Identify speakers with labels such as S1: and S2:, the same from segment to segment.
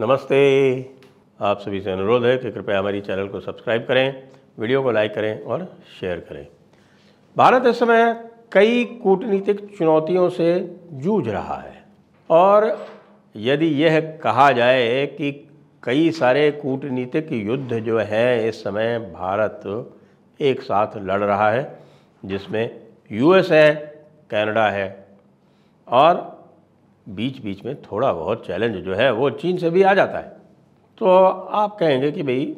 S1: नमस्ते आप सभी से अनुरोध है कि कृपया हमारी चैनल को सब्सक्राइब करें वीडियो को लाइक करें और शेयर करें भारत इस समय कई कूटनीतिक चुनौतियों से जूझ रहा है और यदि यह कहा जाए कि कई सारे कूटनीतिक युद्ध जो हैं इस समय भारत एक साथ लड़ रहा है जिसमें यूएस है कनाडा है और बीच बीच में थोड़ा बहुत चैलेंज जो है वो चीन से भी आ जाता है तो आप कहेंगे कि भाई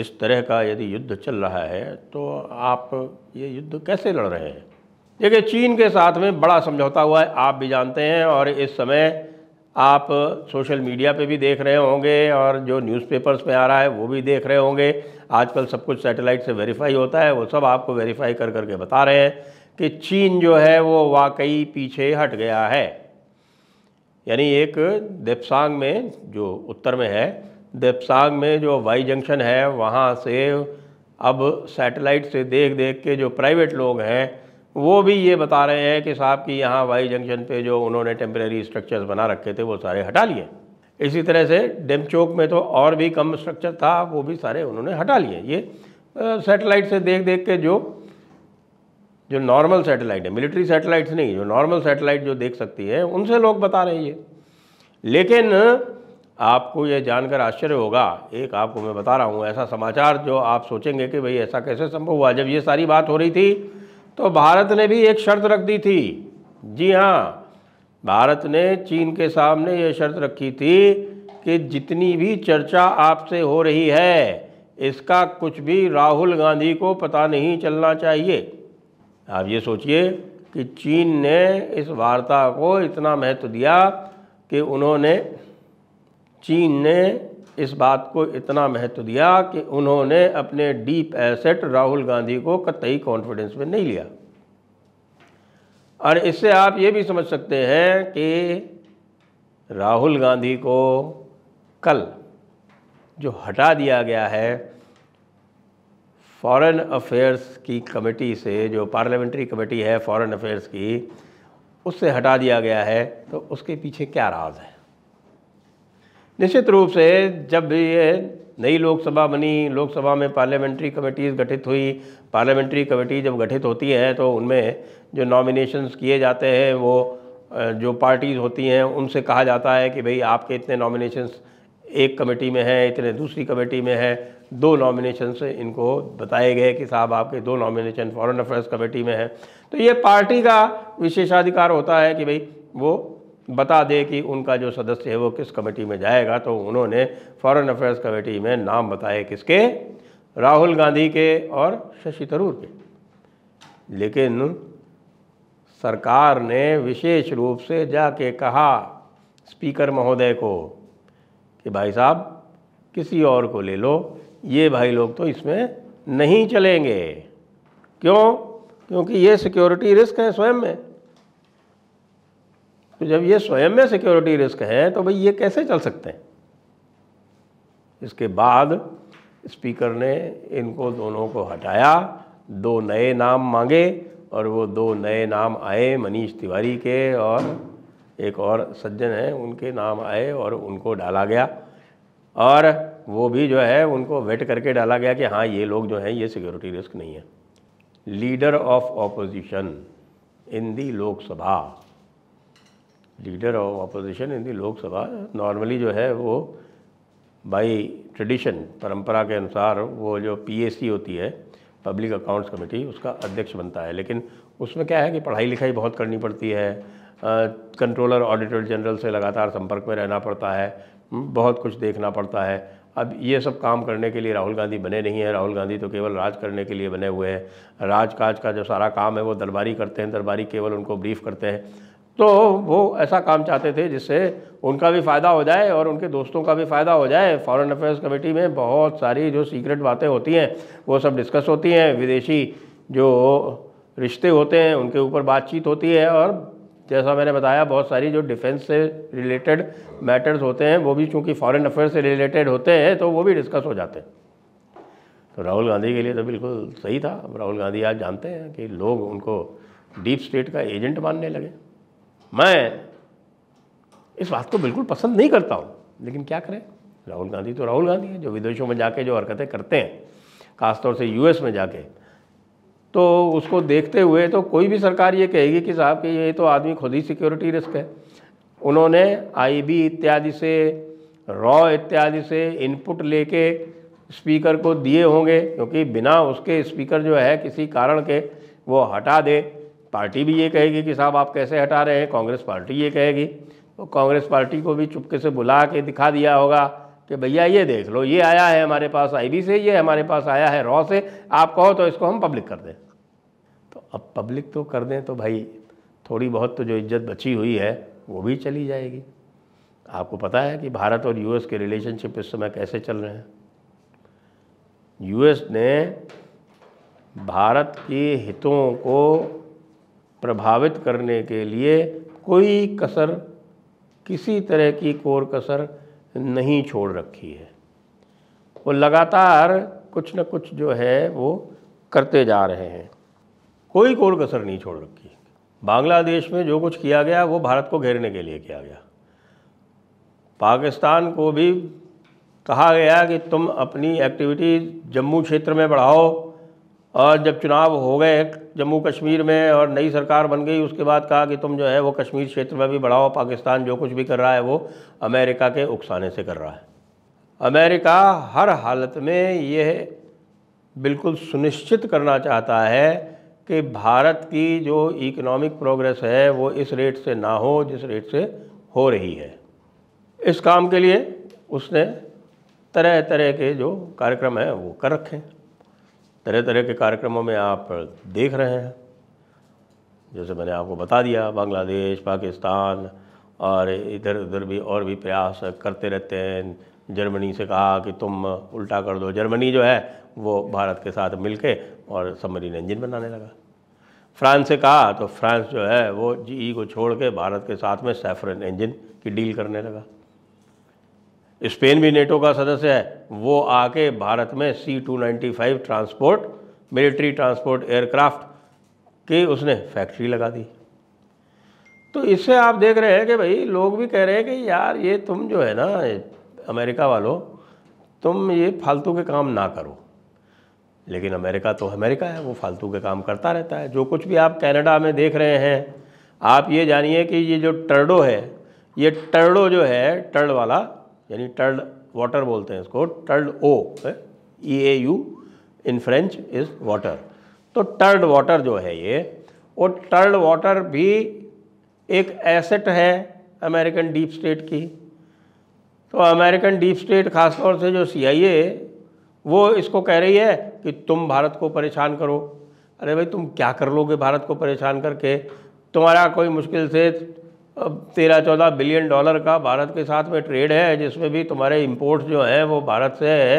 S1: इस तरह का यदि युद्ध चल रहा है तो आप ये युद्ध कैसे लड़ रहे हैं देखिए चीन के साथ में बड़ा समझौता हुआ है आप भी जानते हैं और इस समय आप सोशल मीडिया पे भी देख रहे होंगे और जो न्यूज़पेपर्स पे आ रहा है वो भी देख रहे होंगे आजकल सब कुछ सैटेलाइट से वेरीफाई होता है वो सब आपको वेरीफाई कर करके बता रहे हैं कि चीन जो है वो वाकई पीछे हट गया है यानी एक देपसांग में जो उत्तर में है देपसांग में जो वाई जंक्शन है वहाँ से अब सैटेलाइट से देख देख के जो प्राइवेट लोग हैं वो भी ये बता रहे हैं कि साहब कि यहाँ वाई जंक्शन पे जो उन्होंने टेम्प्रेरी स्ट्रक्चर्स बना रखे थे वो सारे हटा लिए इसी तरह से डेम चौक में तो और भी कम स्ट्रक्चर था वो भी सारे उन्होंने हटा लिए ये सैटेलाइट से देख देख के जो जो नॉर्मल सैटेलाइट है मिलिट्री सैटेलाइट्स नहीं जो नॉर्मल सैटेलाइट जो देख सकती है उनसे लोग बता रहे हैं ये लेकिन आपको यह जानकर आश्चर्य होगा एक आपको मैं बता रहा हूँ ऐसा समाचार जो आप सोचेंगे कि भाई ऐसा कैसे संभव हुआ जब ये सारी बात हो रही थी तो भारत ने भी एक शर्त रख दी थी जी हाँ भारत ने चीन के सामने ये शर्त रखी थी कि जितनी भी चर्चा आपसे हो रही है इसका कुछ भी राहुल गांधी को पता नहीं चलना चाहिए आप ये सोचिए कि चीन ने इस वार्ता को इतना महत्व दिया कि उन्होंने चीन ने इस बात को इतना महत्व दिया कि उन्होंने अपने डीप एसेट राहुल गांधी को कतई कॉन्फिडेंस में नहीं लिया और इससे आप ये भी समझ सकते हैं कि राहुल गांधी को कल जो हटा दिया गया है फ़ॉरेन अफ़ेयर्स की कमेटी से जो पार्लियामेंट्री कमेटी है फ़ॉरेन अफ़ेयर्स की उससे हटा दिया गया है तो उसके पीछे क्या राज है निश्चित रूप से जब ये नई लोकसभा बनी लोकसभा में पार्लियामेंट्री कमेटीज़ गठित हुई पार्लियामेंट्री कमेटी जब गठित होती हैं तो उनमें जो नॉमिनेशंस किए जाते हैं वो जो पार्टीज़ होती हैं उनसे कहा जाता है कि भाई आपके इतने नॉमिनेशंस एक कमेटी में है इतने दूसरी कमेटी में है दो नॉमिनेशन से इनको बताए गए कि साहब आपके दो नॉमिनेशन फॉरेन अफेयर्स कमेटी में है तो ये पार्टी का विशेषाधिकार होता है कि भाई वो बता दे कि उनका जो सदस्य है वो किस कमेटी में जाएगा तो उन्होंने फॉरेन अफेयर्स कमेटी में नाम बताए किसके राहुल गांधी के और शशि थरूर के लेकिन सरकार ने विशेष रूप से जाके कहा स्पीकर महोदय को कि भाई साहब किसी और को ले लो ये भाई लोग तो इसमें नहीं चलेंगे क्यों क्योंकि ये सिक्योरिटी रिस्क है स्वयं में तो जब ये स्वयं में सिक्योरिटी रिस्क है तो भाई ये कैसे चल सकते हैं इसके बाद स्पीकर ने इनको दोनों को हटाया दो नए नाम मांगे और वो दो नए नाम आए मनीष तिवारी के और एक और सज्जन हैं उनके नाम आए और उनको डाला गया और वो भी जो है उनको वेट करके डाला गया कि हाँ ये लोग जो हैं ये सिक्योरिटी रिस्क नहीं है leader of opposition in the Lok Sabha leader of opposition in the Lok Sabha normally जो है वो बाई ट्रेडिशन परंपरा के अनुसार वो जो पीएसी होती है पब्लिक अकाउंट्स कमेटी उसका अध्यक्ष बनता है लेकिन उसमें क्या है कि पढ़ाई लिखाई बहुत करनी पड़ती है कंट्रोलर ऑडिटर जनरल से लगातार संपर्क में रहना पड़ता है बहुत कुछ देखना पड़ता है अब ये सब काम करने के लिए राहुल गांधी बने नहीं हैं राहुल गांधी तो केवल राज करने के लिए बने हुए हैं राजकाज का जो सारा काम है वो दरबारी करते हैं दरबारी केवल उनको ब्रीफ करते हैं तो वो ऐसा काम चाहते थे जिससे उनका भी फ़ायदा हो जाए और उनके दोस्तों का भी फ़ायदा हो जाए फॉरेन अफेयर्स कमेटी में बहुत सारी जो सीक्रेट बातें होती हैं वो सब डिस्कस होती हैं विदेशी जो रिश्ते होते हैं उनके ऊपर बातचीत होती है और जैसा मैंने बताया बहुत सारी जो डिफेंस से रिलेटेड मैटर्स होते हैं वो भी चूँकि फॉरेन अफेयर से रिलेटेड होते हैं तो वो भी डिस्कस हो जाते हैं तो राहुल गांधी के लिए तो बिल्कुल सही था राहुल गांधी आप जानते हैं कि लोग उनको डीप स्टेट का एजेंट मानने लगे मैं इस बात को बिल्कुल पसंद नहीं करता हूँ लेकिन क्या करें राहुल गांधी तो राहुल गांधी हैं जो विदेशों में जाके जो हरकतें करते हैं खासतौर से यूएस में जाके तो उसको देखते हुए तो कोई भी सरकार ये कहेगी कि साहब कि ये तो आदमी खुद ही सिक्योरिटी रिस्क है उन्होंने आईबी इत्यादि से रॉ इत्यादि से इनपुट लेके स्पीकर को दिए होंगे क्योंकि बिना उसके स्पीकर जो है किसी कारण के वो हटा दे पार्टी भी ये कहेगी कि साहब आप कैसे हटा रहे हैं कांग्रेस पार्टी ये कहेगी तो कांग्रेस पार्टी को भी चुपके से बुला के दिखा दिया होगा कि भैया ये देख लो ये आया है हमारे पास आईबी से ये हमारे पास आया है रॉ से आप कहो तो इसको हम पब्लिक कर दें तो अब पब्लिक तो कर दें तो भाई थोड़ी बहुत तो जो इज्जत बची हुई है वो भी चली जाएगी आपको पता है कि भारत और यूएस के रिलेशनशिप इस समय कैसे चल रहे हैं यूएस ने भारत के हितों को प्रभावित करने के लिए कोई कसर किसी तरह की कोर कसर नहीं छोड़ रखी है वो लगातार कुछ न कुछ जो है वो करते जा रहे हैं कोई कोर कसर नहीं छोड़ रखी बांग्लादेश में जो कुछ किया गया वो भारत को घेरने के लिए किया गया पाकिस्तान को भी कहा गया कि तुम अपनी एक्टिविटी जम्मू क्षेत्र में बढ़ाओ और जब चुनाव हो गए जम्मू कश्मीर में और नई सरकार बन गई उसके बाद कहा कि तुम जो है वो कश्मीर क्षेत्र में भी बढ़ाओ पाकिस्तान जो कुछ भी कर रहा है वो अमेरिका के उकसाने से कर रहा है अमेरिका हर हालत में यह बिल्कुल सुनिश्चित करना चाहता है कि भारत की जो इकोनॉमिक प्रोग्रेस है वो इस रेट से ना हो जिस रेट से हो रही है इस काम के लिए उसने तरह तरह के जो कार्यक्रम हैं वो कर रखे हैं तरह तरह के कार्यक्रमों में आप देख रहे हैं जैसे मैंने आपको बता दिया बांग्लादेश पाकिस्तान और इधर उधर भी और भी प्रयास करते रहते हैं जर्मनी से कहा कि तुम उल्टा कर दो जर्मनी जो है वो भारत के साथ मिलके और सबमरीन इंजन बनाने लगा फ्रांस से कहा तो फ्रांस जो है वो जी को छोड़ के भारत के साथ में सैफरन इंजन की डील करने लगा स्पेन भी नेटो का सदस्य है वो आके भारत में C two ninety five transport military transport aircraft की उसने फैक्ट्री लगा दी तो इससे आप देख रहे हैं कि भाई लोग भी कह रहे हैं कि यार ये तुम जो है ना अमेरिका वालों तुम ये फालतू के काम ना करो लेकिन अमेरिका तो अमेरिका है वो फालतू के काम करता रहता है जो कुछ भी आप कनाडा में देख रहे हैं आप ये जानिए कि ये जो टर्डो है ये टर्डो जो है टर्ड वाला यानी टर्ड वाटर बोलते हैं इसको टर्ड O E A U in French is water तो टर्ड वाटर जो है ये और टर्ड वाटर भी एक एसेट है अमेरिकन डीप स्टेट की तो अमेरिकन डीप स्टेट खासतौर से जो सीआईए वो इसको कह रही है कि तुम भारत को परेशान करो अरे भाई तुम क्या कर लोगे भारत को परेशान करके तुम्हारा कोई मुश्किल से अब तेरह चौदह बिलियन डॉलर का भारत के साथ में ट्रेड है जिसमें भी तुम्हारे इम्पोर्ट्स जो हैं वो भारत से है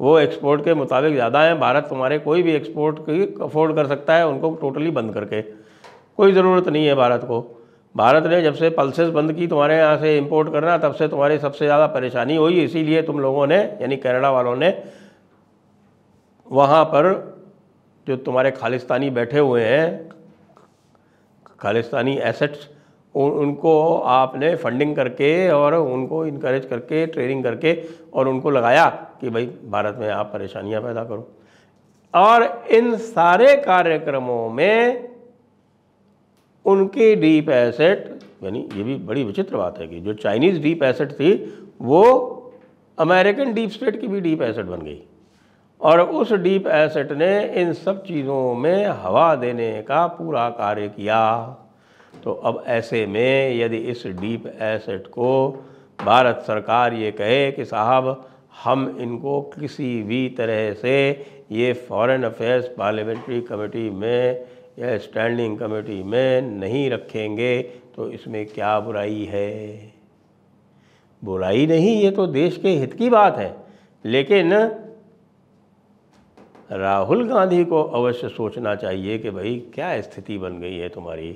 S1: वो एक्सपोर्ट के मुताबिक ज़्यादा हैं भारत तुम्हारे कोई भी एक्सपोर्ट की अफोर्ड कर सकता है उनको टोटली बंद करके कोई ज़रूरत नहीं है भारत को भारत ने जब से पल्सेस बंद की तुम्हारे यहाँ से इम्पोर्ट करना तब से तुम्हारी सबसे ज़्यादा परेशानी हुई इसीलिए तुम लोगों ने यानी कनाडा वालों ने वहाँ पर जो तुम्हारे खालिस्तानी बैठे हुए हैं खालिस्तानी एसेट्स उनको आपने फंडिंग करके और उनको इनक्रेज करके ट्रेनिंग करके और उनको लगाया कि भाई भारत में आप परेशानियां पैदा करो और इन सारे कार्यक्रमों में उनकी डीप एसेट यानी ये भी बड़ी विचित्र बात है कि जो चाइनीज़ डीप एसेट थी वो अमेरिकन डीप स्टेट की भी डीप एसेट बन गई और उस डीप एसेट ने इन सब चीज़ों में हवा देने का पूरा कार्य किया तो अब ऐसे में यदि इस डीप एसेट को भारत सरकार ये कहे कि साहब हम इनको किसी भी तरह से ये फॉरेन अफेयर्स पार्लियामेंट्री कमेटी में या स्टैंडिंग कमेटी में नहीं रखेंगे तो इसमें क्या बुराई है बुराई नहीं ये तो देश के हित की बात है लेकिन राहुल गांधी को अवश्य सोचना चाहिए कि भाई क्या स्थिति बन गई है तुम्हारी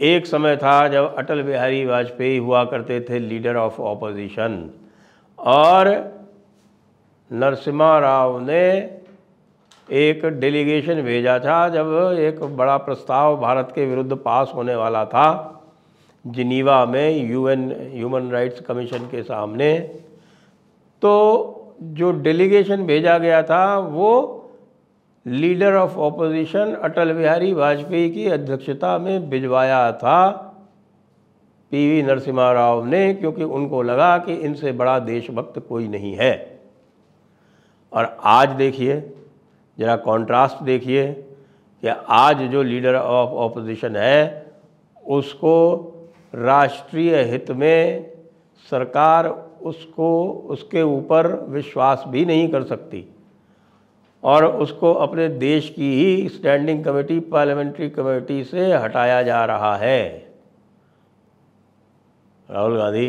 S1: एक समय था जब अटल बिहारी वाजपेयी हुआ करते थे लीडर ऑफ ऑपोजिशन और नरसिम्हा राव ने एक डेलीगेशन भेजा था जब एक बड़ा प्रस्ताव भारत के विरुद्ध पास होने वाला था जिनीवा में यूएन ह्यूमन राइट्स कमीशन के सामने तो जो डेलीगेशन भेजा गया था वो leader of opposition Atal Bihari Vajpayee की अध्यक्षता में भिजवाया था पीवी नरसिम्हा राव ने क्योंकि उनको लगा कि इनसे बड़ा देशभक्त कोई नहीं है और आज देखिए ज़रा कॉन्ट्रास्ट देखिए कि आज जो लीडर ऑफ ऑपोजिशन है उसको राष्ट्रीय हित में सरकार उसको उसके ऊपर विश्वास भी नहीं कर सकती और उसको अपने देश की ही स्टैंडिंग कमेटी पार्लियामेंट्री कमेटी से हटाया जा रहा है राहुल गांधी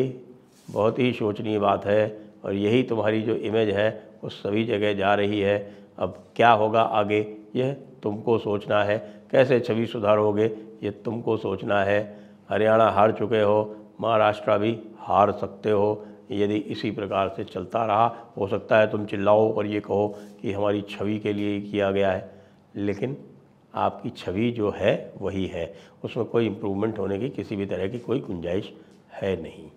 S1: बहुत ही शोचनीय बात है और यही तुम्हारी जो इमेज है वो सभी जगह जा रही है अब क्या होगा आगे यह तुमको सोचना है कैसे छवि सुधारोगे ये तुमको सोचना है हरियाणा हार चुके हो महाराष्ट्र भी हार सकते हो यदि इसी प्रकार से चलता रहा हो सकता है तुम चिल्लाओ और ये कहो कि हमारी छवि के लिए किया गया है लेकिन आपकी छवि जो है वही है उसमें कोई इम्प्रूवमेंट होने की किसी भी तरह की कोई गुंजाइश है नहीं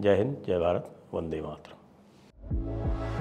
S1: जय हिंद जय भारत वंदे मातरम